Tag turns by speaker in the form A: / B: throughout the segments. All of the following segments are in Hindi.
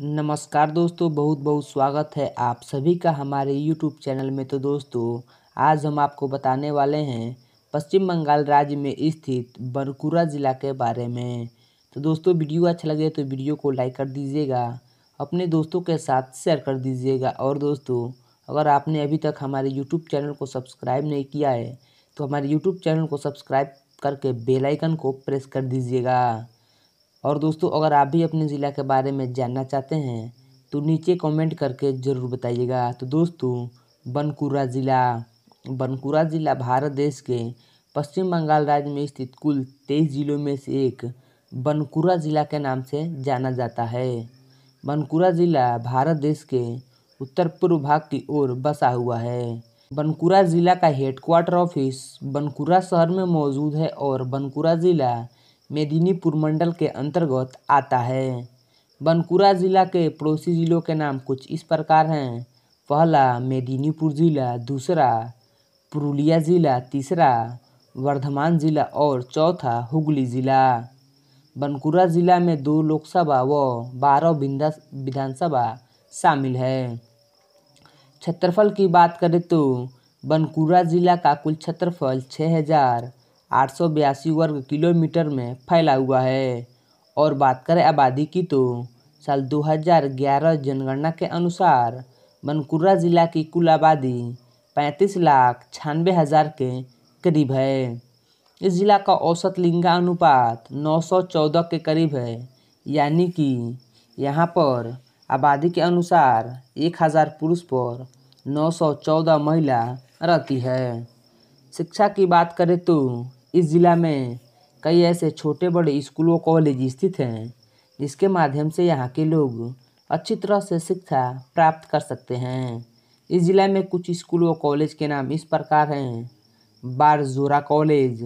A: नमस्कार दोस्तों बहुत बहुत स्वागत है आप सभी का हमारे यूट्यूब चैनल में तो दोस्तों आज हम आपको बताने वाले हैं पश्चिम बंगाल राज्य में स्थित बरकुरा ज़िला के बारे में तो दोस्तों वीडियो अच्छा लगे तो वीडियो को लाइक कर दीजिएगा अपने दोस्तों के साथ शेयर कर दीजिएगा और दोस्तों अगर आपने अभी तक हमारे यूट्यूब चैनल को सब्सक्राइब नहीं किया है तो हमारे यूट्यूब चैनल को सब्सक्राइब करके बेलाइकन को प्रेस कर दीजिएगा और दोस्तों अगर आप भी अपने ज़िला के बारे में जानना चाहते हैं तो नीचे कमेंट करके ज़रूर बताइएगा तो दोस्तों बनकुरा ज़िला बनकुरा ज़िला भारत देश के पश्चिम बंगाल राज्य में स्थित कुल तेईस जिलों में से एक बनकुरा ज़िला के नाम से जाना जाता है बनकुरा ज़िला भारत देश के उत्तर पूर्व भाग की ओर बसा हुआ है बनकुरा ज़िला का हेडक्वार्टर ऑफिस बनकुरा शहर में मौजूद है और बनकुरा ज़िला मेदिनीपुर मंडल के अंतर्गत आता है बनकुरा ज़िला के पड़ोसी ज़िलों के नाम कुछ इस प्रकार हैं पहला मेदिनीपुर ज़िला दूसरा पुरुलिया ज़िला तीसरा वर्धमान ज़िला और चौथा हुगली ज़िला बनकुरा ज़िला में दो लोकसभा व बारह विधानसभा शामिल है क्षेत्रफल की बात करें तो बनकुरा ज़िला का कुल क्षेत्रफल छः हज़ार आठ सौ बयासी वर्ग किलोमीटर में फैला हुआ है और बात करें आबादी की तो साल 2011 जनगणना के अनुसार बनकुरा ज़िला की कुल आबादी पैंतीस लाख छियानवे हज़ार के करीब है इस ज़िला का औसत लिंगा अनुपात 914 के करीब है यानी कि यहाँ पर आबादी के अनुसार एक हज़ार पुरुष पर 914 महिला रहती है शिक्षा की बात करें तो इस ज़िला में कई ऐसे छोटे बड़े स्कूल व कॉलेज स्थित हैं जिसके माध्यम से यहाँ के लोग अच्छी तरह से शिक्षा प्राप्त कर सकते हैं इस ज़िला में कुछ स्कूल व कॉलेज के नाम इस प्रकार हैं Barjora college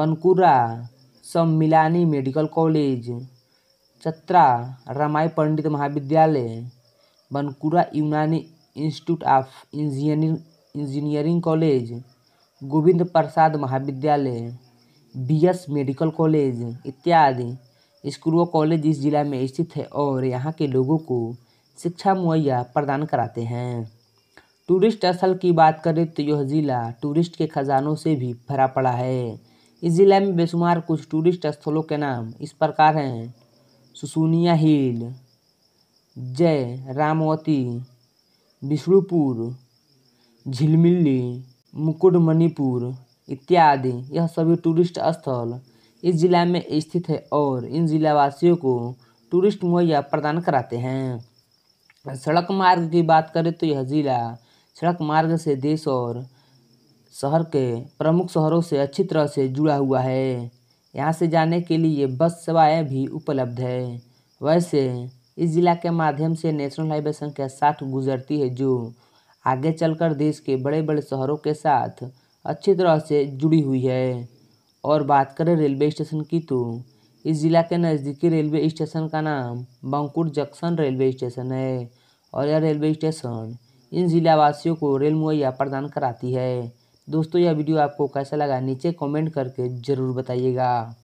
A: Bankura Sammilani medical college Chatra Ramai Pandit Mahavidyalaya Bankura Unnayani institute of engineering engineering college Govind Prasad Mahavidyalaya B S medical college इत्यादि स्कूल व कॉलेज इस जिला में स्थित है और यहाँ के लोगों को शिक्षा मुहैया प्रदान कराते हैं टूरिस्ट स्थल की बात करें तो यह ज़िला टूरिस्ट के खजानों से भी भरा पड़ा है इस ज़िले में बेशुमार कुछ टूरिस्ट स्थलों के नाम इस प्रकार हैं सुसुनिया हिल जय रामवती विष्णुपुर झिलमिल्ली मुकुटमणिपुर इत्यादि यह सभी टूरिस्ट स्थल इस जिला में स्थित है और इन जिलावासियों को टूरिस्ट मुहैया प्रदान कराते हैं सड़क मार्ग की बात करें तो यह ज़िला सड़क मार्ग से देश और शहर के प्रमुख शहरों से अच्छी तरह से जुड़ा हुआ है यहाँ से जाने के लिए बस सेवाएँ भी उपलब्ध है वैसे इस ज़िला के माध्यम से नेशनल हाईवे संख्या साठ गुजरती है जो आगे चलकर देश के बड़े बड़े शहरों के साथ अच्छी तरह से जुड़ी हुई है और बात करें रेलवे स्टेशन की तो इस ज़िला के नज़दीकी रेलवे स्टेशन का नाम बंकुर जंक्शन रेलवे स्टेशन है और यह रेलवे स्टेशन इन ज़िला वासियों को रेल मुहैया प्रदान कराती है दोस्तों यह वीडियो आपको कैसा लगा नीचे कमेंट करके ज़रूर बताइएगा